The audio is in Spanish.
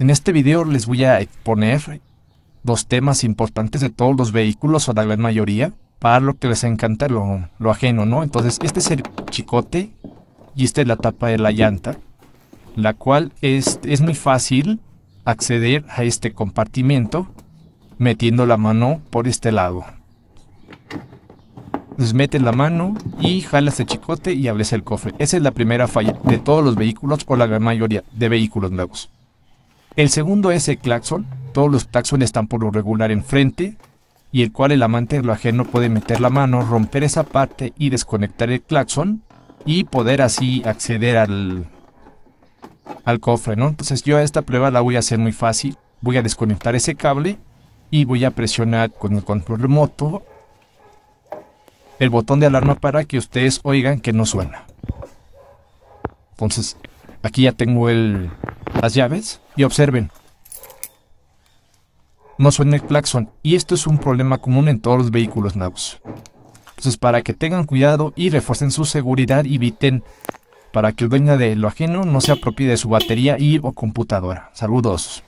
En este video les voy a exponer dos temas importantes de todos los vehículos o la gran mayoría para lo que les encanta lo, ajeno, ¿no? Entonces este es el chicote y esta es la tapa de la llanta, la cual es, es muy fácil acceder a este compartimento metiendo la mano por este lado. Entonces metes la mano y jalas el chicote y abres el cofre. Esa es la primera falla de todos los vehículos o la gran mayoría de vehículos nuevos. El segundo es el claxon. Todos los claxones están por lo regular enfrente y el cual el amante de lo ajeno puede meter la mano, romper esa parte y desconectar el claxon y poder así acceder al, al cofre, ¿no? Entonces yo a esta prueba la voy a hacer muy fácil. Voy a desconectar ese cable y voy a presionar con el control remoto el botón de alarma para que ustedes oigan que no suena. Entonces, aquí ya tengo el, las llaves y observen. No suena el claxon y esto es un problema común en todos los vehículos nuevos. Entonces para que tengan cuidado y refuercen su seguridad y eviten para que el dueño de lo ajeno no se apropie de su batería y o computadora. Saludos.